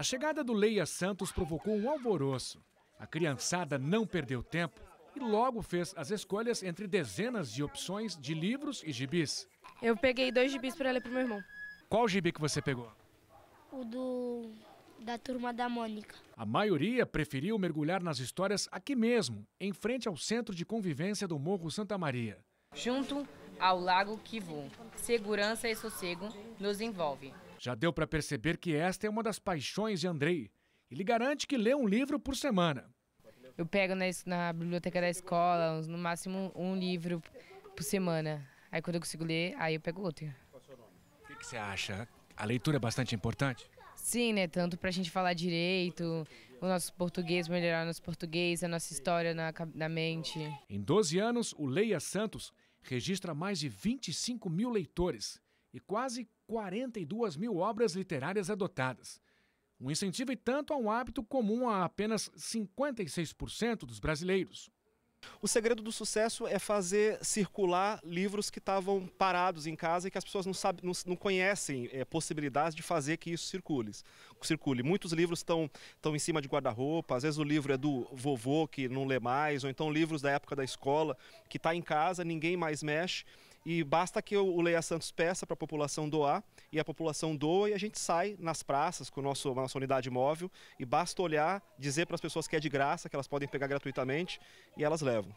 A chegada do Leia Santos provocou um alvoroço. A criançada não perdeu tempo e logo fez as escolhas entre dezenas de opções de livros e gibis. Eu peguei dois gibis para ler para o meu irmão. Qual gibi que você pegou? O do da turma da Mônica. A maioria preferiu mergulhar nas histórias aqui mesmo, em frente ao Centro de Convivência do Morro Santa Maria. Junto ao lago Kivu. Segurança e sossego nos envolve. Já deu para perceber que esta é uma das paixões de Andrei. Ele garante que lê um livro por semana. Eu pego na, na biblioteca da escola, no máximo um livro por semana. Aí quando eu consigo ler, aí eu pego outro. O que, que você acha? A leitura é bastante importante? Sim, né? Tanto para a gente falar direito, o nosso português, melhorar o nosso português, a nossa história na, na mente. Em 12 anos, o Leia Santos registra mais de 25 mil leitores e quase 42 mil obras literárias adotadas. Um incentivo e tanto a um hábito comum a apenas 56% dos brasileiros. O segredo do sucesso é fazer circular livros que estavam parados em casa e que as pessoas não, sabe, não, não conhecem é, possibilidades de fazer que isso circule. circule. Muitos livros estão em cima de guarda-roupa, às vezes o livro é do vovô que não lê mais, ou então livros da época da escola que está em casa, ninguém mais mexe. E basta que o Leia Santos peça para a população doar, e a população doa e a gente sai nas praças com a nossa unidade móvel, e basta olhar, dizer para as pessoas que é de graça, que elas podem pegar gratuitamente, e elas levam.